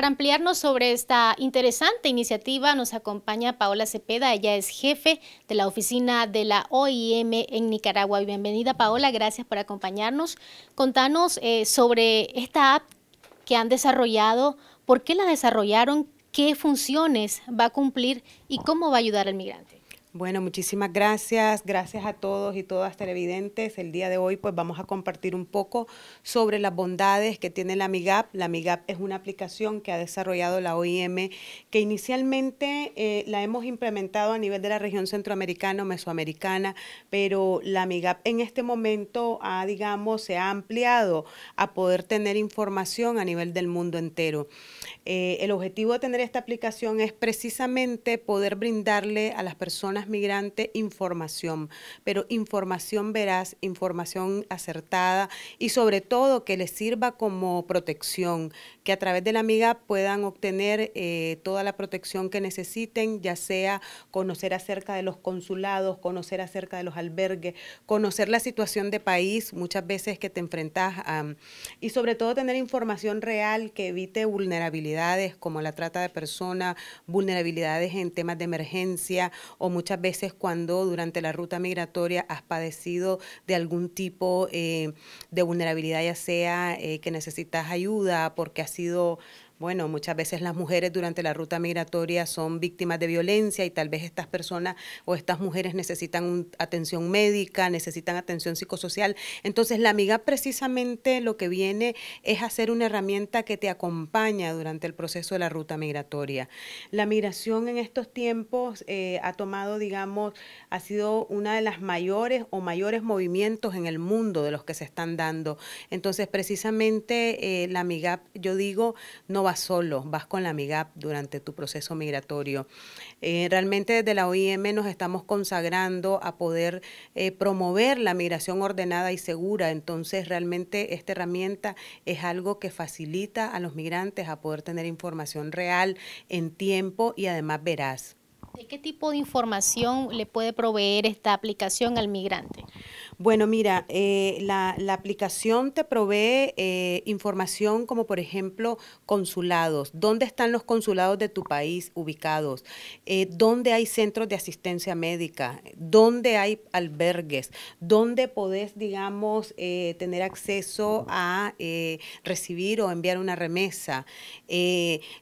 Para ampliarnos sobre esta interesante iniciativa nos acompaña Paola Cepeda, ella es jefe de la oficina de la OIM en Nicaragua. Bienvenida Paola, gracias por acompañarnos. Contanos eh, sobre esta app que han desarrollado, por qué la desarrollaron, qué funciones va a cumplir y cómo va a ayudar al migrante. Bueno, muchísimas gracias. Gracias a todos y todas televidentes. El día de hoy pues vamos a compartir un poco sobre las bondades que tiene la MIGAP. La MIGAP es una aplicación que ha desarrollado la OIM que inicialmente eh, la hemos implementado a nivel de la región centroamericana o mesoamericana, pero la MIGAP en este momento ha, digamos, se ha ampliado a poder tener información a nivel del mundo entero. Eh, el objetivo de tener esta aplicación es precisamente poder brindarle a las personas migrante migrantes información, pero información veraz, información acertada y sobre todo que les sirva como protección, que a través de la amiga puedan obtener eh, toda la protección que necesiten, ya sea conocer acerca de los consulados, conocer acerca de los albergues, conocer la situación de país muchas veces que te enfrentas a, y sobre todo tener información real que evite vulnerabilidades como la trata de personas, vulnerabilidades en temas de emergencia o muchas muchas veces cuando durante la ruta migratoria has padecido de algún tipo eh, de vulnerabilidad, ya sea eh, que necesitas ayuda porque has sido bueno, muchas veces las mujeres durante la ruta migratoria son víctimas de violencia y tal vez estas personas o estas mujeres necesitan atención médica, necesitan atención psicosocial. Entonces, la migap precisamente lo que viene es hacer una herramienta que te acompaña durante el proceso de la ruta migratoria. La migración en estos tiempos eh, ha tomado, digamos, ha sido una de las mayores o mayores movimientos en el mundo de los que se están dando. Entonces, precisamente eh, la migap yo digo, no va solo, vas con la MIGAP durante tu proceso migratorio. Eh, realmente desde la OIM nos estamos consagrando a poder eh, promover la migración ordenada y segura, entonces realmente esta herramienta es algo que facilita a los migrantes a poder tener información real en tiempo y además verás. qué tipo de información le puede proveer esta aplicación al migrante? Bueno, mira, eh, la, aplicación te provee eh, información como, por ejemplo, consulados, dónde están los consulados de tu país ubicados, eh, dónde hay centros de asistencia médica, dónde hay albergues, dónde podés, digamos, tener acceso a recibir o enviar una remesa,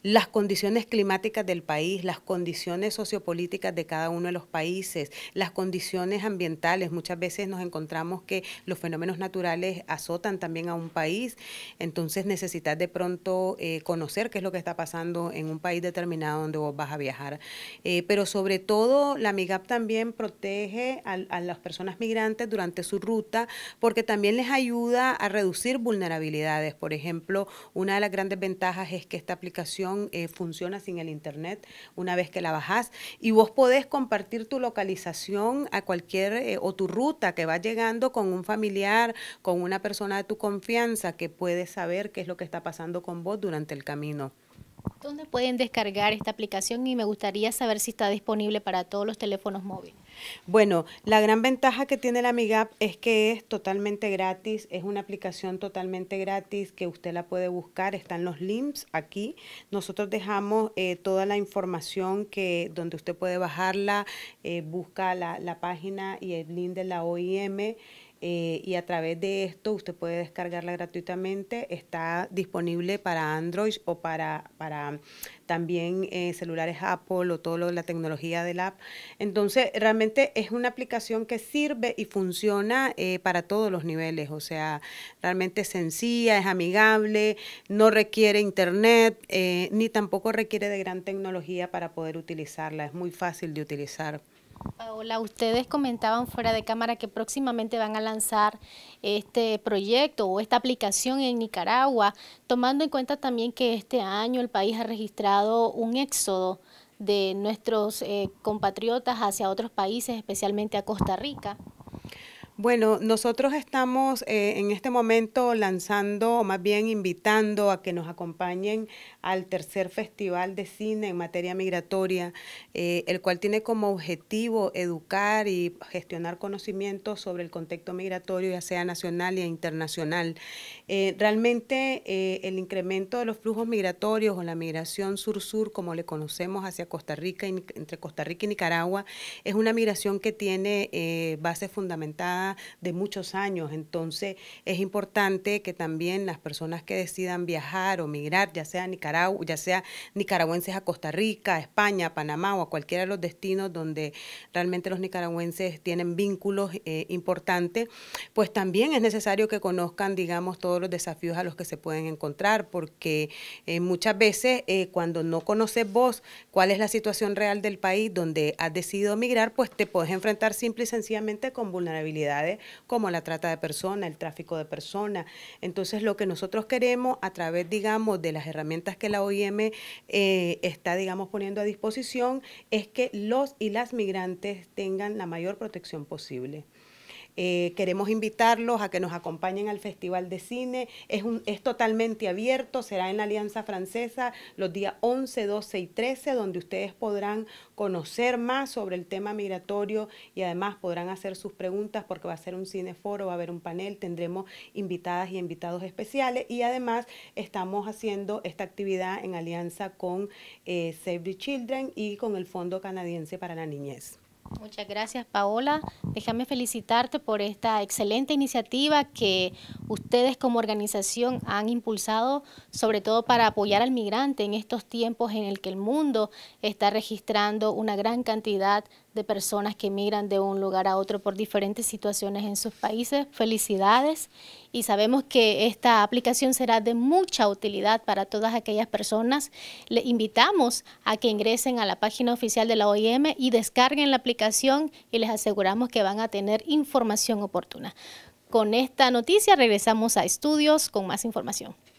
las condiciones climáticas del país, las condiciones sociopolíticas de cada uno de los países, las condiciones ambientales. Muchas veces nos encontramos que los fenómenos naturales azotan también a un país, entonces necesitas de pronto eh, conocer qué es lo que está pasando en un país determinado donde vos vas a viajar. Eh, pero sobre todo la MIGAP también protege a, las personas migrantes durante su ruta porque también les ayuda a reducir vulnerabilidades. Por ejemplo, una de las grandes ventajas es que esta aplicación eh, funciona sin el Internet una vez que la bajas y vos podés compartir tu localización a cualquier o tu ruta que va a llegar con un familiar, con una persona de tu confianza que puede saber qué es lo que está pasando con vos durante el camino. ¿Dónde pueden descargar esta aplicación? Y me gustaría saber si está disponible para todos los teléfonos móviles. Bueno, la gran ventaja que tiene la MIGAP es que es totalmente gratis, es una aplicación totalmente gratis que usted la puede buscar, están los links aquí. Nosotros dejamos eh, toda la información que donde usted puede bajarla, eh, busca la, la página y el link de la OIM. Eh, y a través de esto usted puede descargarla gratuitamente. Está disponible para Android o para, para también eh, celulares Apple o todo lo de la tecnología del app. Entonces, realmente es una aplicación que sirve y funciona eh, para todos los niveles. O sea, realmente es sencilla, es amigable, no requiere internet, ni tampoco requiere de gran tecnología para poder utilizarla. Es muy fácil de utilizar. Hola, ustedes comentaban fuera de cámara que próximamente van a lanzar este proyecto o esta aplicación en Nicaragua, tomando en cuenta también que este año el país ha registrado un éxodo de nuestros eh, compatriotas hacia otros países, especialmente a Costa Rica. Bueno, nosotros estamos eh, en este momento lanzando, o más bien invitando a que nos acompañen al tercer Festival de Cine en materia migratoria, eh, el cual tiene como objetivo educar y gestionar conocimientos sobre el contexto migratorio, ya sea nacional e internacional. Eh, realmente el incremento de los flujos migratorios o la migración sur-sur, como le conocemos hacia Costa Rica, entre Costa Rica y Nicaragua, es una migración que tiene base fundamentadas de muchos años. Entonces es importante que también las personas que decidan viajar o migrar, ya sea, Nicaragua, ya sea nicaragüenses a Costa Rica, España, Panamá o a cualquiera de los destinos donde realmente los nicaragüenses tienen vínculos eh, importantes, pues también es necesario que conozcan, digamos, todos los desafíos a los que se pueden encontrar, porque eh, muchas veces eh, cuando no conoces vos cuál es la situación real del país donde has decidido migrar, pues te puedes enfrentar simple y sencillamente con vulnerabilidad como la trata de personas, el tráfico de personas. Entonces lo que nosotros queremos a través, digamos, de las herramientas que la OIM eh, está, digamos, poniendo a disposición es que los y las migrantes tengan la mayor protección posible. Eh, queremos invitarlos a que nos acompañen al Festival de Cine. Es, un, es totalmente abierto, será en Alianza Francesa los días 11, 12 y 13, donde ustedes podrán conocer más sobre el tema migratorio y además podrán hacer sus preguntas porque va a ser un cineforo, va a haber un panel, tendremos invitadas y invitados especiales y además estamos haciendo esta actividad en alianza con eh, Save the Children y con el Fondo Canadiense para la Niñez. Muchas gracias, Paola. Déjame felicitarte por esta excelente iniciativa que ustedes como organización han impulsado, sobre todo para apoyar al migrante en estos tiempos en el que el mundo está registrando una gran cantidad de personas que migran de un lugar a otro por diferentes situaciones en sus países. Felicidades y sabemos que esta aplicación será de mucha utilidad para todas aquellas personas. Le invitamos a que ingresen a la página oficial de la OIM y descarguen la aplicación y les aseguramos que van a tener información oportuna. Con esta noticia regresamos a estudios con más información.